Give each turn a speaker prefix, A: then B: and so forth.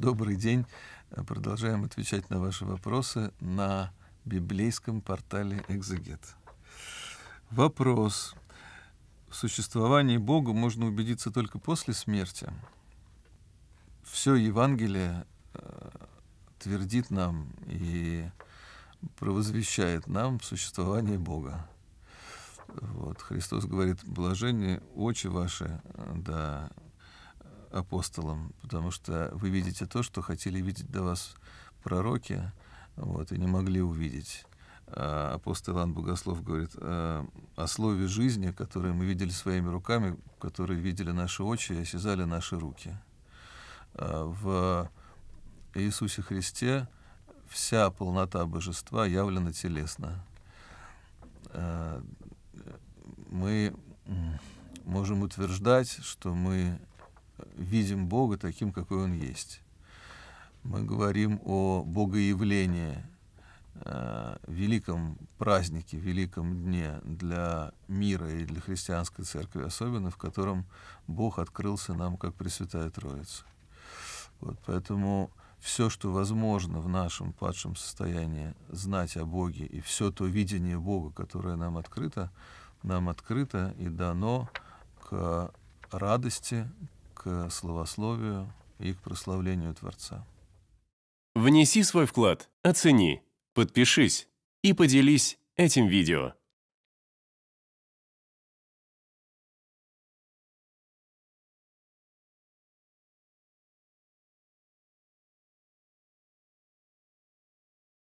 A: Добрый день. Э, продолжаем отвечать на ваши вопросы на библейском портале «Экзегет». Вопрос. В существовании Бога можно убедиться только после смерти. Все Евангелие э, твердит нам и провозвещает нам существование Бога. Вот. Христос говорит, блажение очи ваши, э, да, апостолом, потому что вы видите то, что хотели видеть до вас пророки, вот, и не могли увидеть. А апостол Иоанн Богослов говорит о, «Э, о слове жизни, которое мы видели своими руками, которое видели наши очи и осязали наши руки. А в Иисусе Христе вся полнота божества явлена телесно. Э, мы можем утверждать, что мы видим Бога таким, какой Он есть. Мы говорим о Богоявлении, э, великом празднике, великом дне для мира и для христианской церкви, особенно в котором Бог открылся нам как Пресвятая Троица. Вот, поэтому все, что возможно в нашем падшем состоянии знать о Боге, и все то видение Бога, которое нам открыто, нам открыто и дано к радости, к словословию и к прославлению Творца. Внеси свой вклад, оцени, подпишись и поделись этим видео.